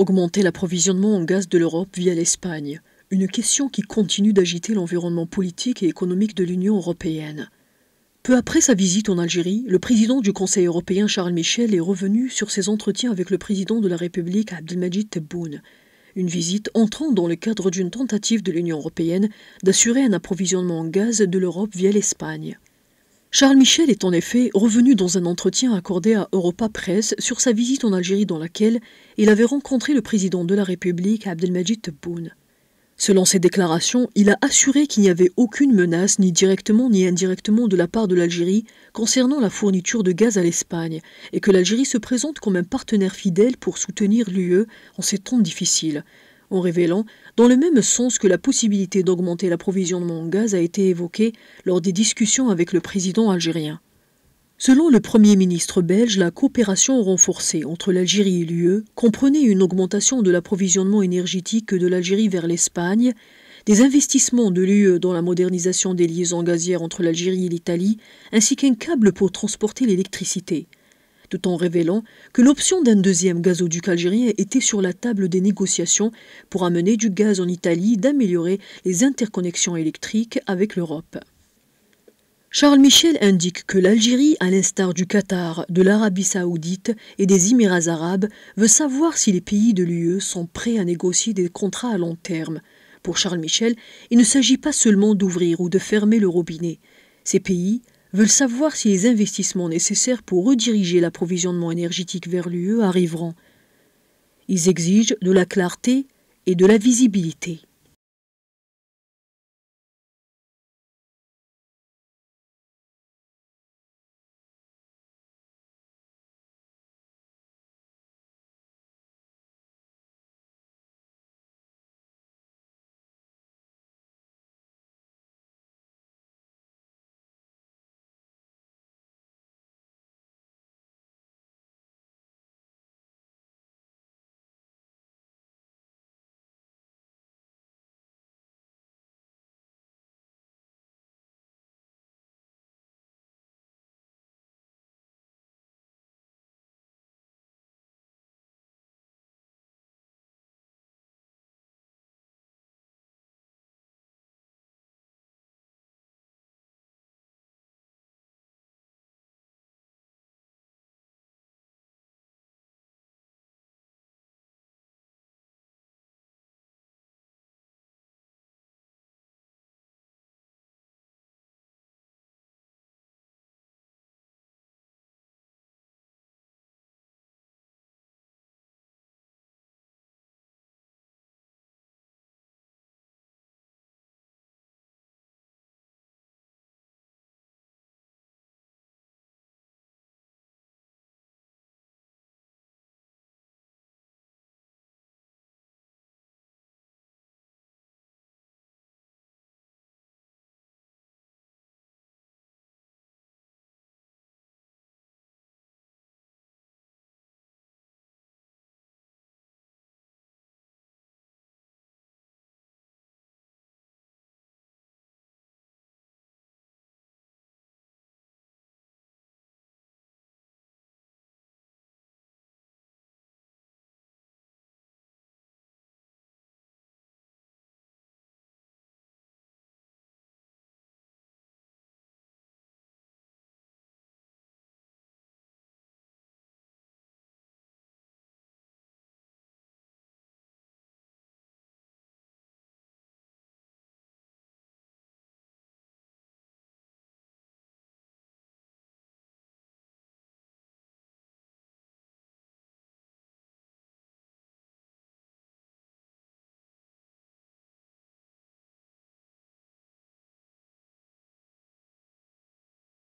Augmenter l'approvisionnement en gaz de l'Europe via l'Espagne, une question qui continue d'agiter l'environnement politique et économique de l'Union européenne. Peu après sa visite en Algérie, le président du Conseil européen Charles Michel est revenu sur ses entretiens avec le président de la République Abdelmajid Tebboune. Une visite entrant dans le cadre d'une tentative de l'Union européenne d'assurer un approvisionnement en gaz de l'Europe via l'Espagne. Charles Michel est en effet revenu dans un entretien accordé à Europa Press sur sa visite en Algérie dans laquelle il avait rencontré le président de la République Abdelmajid Tebboune. Selon ses déclarations, il a assuré qu'il n'y avait aucune menace ni directement ni indirectement de la part de l'Algérie concernant la fourniture de gaz à l'Espagne et que l'Algérie se présente comme un partenaire fidèle pour soutenir l'UE en ces temps difficiles, en révélant, dans le même sens que la possibilité d'augmenter l'approvisionnement en gaz a été évoquée lors des discussions avec le président algérien. Selon le Premier ministre belge, la coopération renforcée entre l'Algérie et l'UE comprenait une augmentation de l'approvisionnement énergétique de l'Algérie vers l'Espagne, des investissements de l'UE dans la modernisation des liaisons gazières entre l'Algérie et l'Italie, ainsi qu'un câble pour transporter l'électricité tout en révélant que l'option d'un deuxième gazoduc algérien était sur la table des négociations pour amener du gaz en Italie, d'améliorer les interconnexions électriques avec l'Europe. Charles Michel indique que l'Algérie, à l'instar du Qatar, de l'Arabie saoudite et des Émirats arabes, veut savoir si les pays de l'UE sont prêts à négocier des contrats à long terme. Pour Charles Michel, il ne s'agit pas seulement d'ouvrir ou de fermer le robinet. Ces pays veulent savoir si les investissements nécessaires pour rediriger l'approvisionnement énergétique vers l'UE arriveront. Ils exigent de la clarté et de la visibilité.